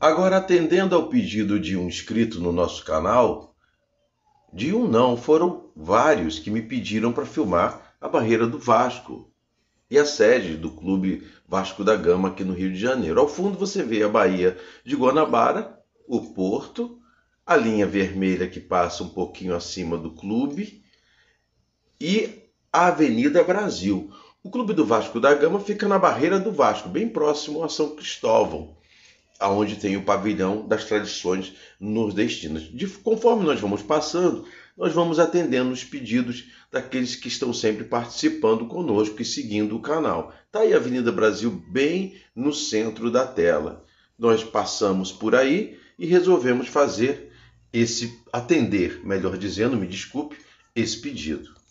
Agora, atendendo ao pedido de um inscrito no nosso canal, de um não, foram vários que me pediram para filmar a barreira do Vasco e a sede do Clube Vasco da Gama aqui no Rio de Janeiro. Ao fundo você vê a Baía de Guanabara, o Porto, a linha vermelha que passa um pouquinho acima do clube e a Avenida Brasil. O Clube do Vasco da Gama fica na barreira do Vasco, bem próximo a São Cristóvão aonde tem o pavilhão das tradições nos destinos. De, conforme nós vamos passando, nós vamos atendendo os pedidos daqueles que estão sempre participando conosco e seguindo o canal. Está aí a Avenida Brasil bem no centro da tela. Nós passamos por aí e resolvemos fazer esse atender, melhor dizendo, me desculpe, esse pedido.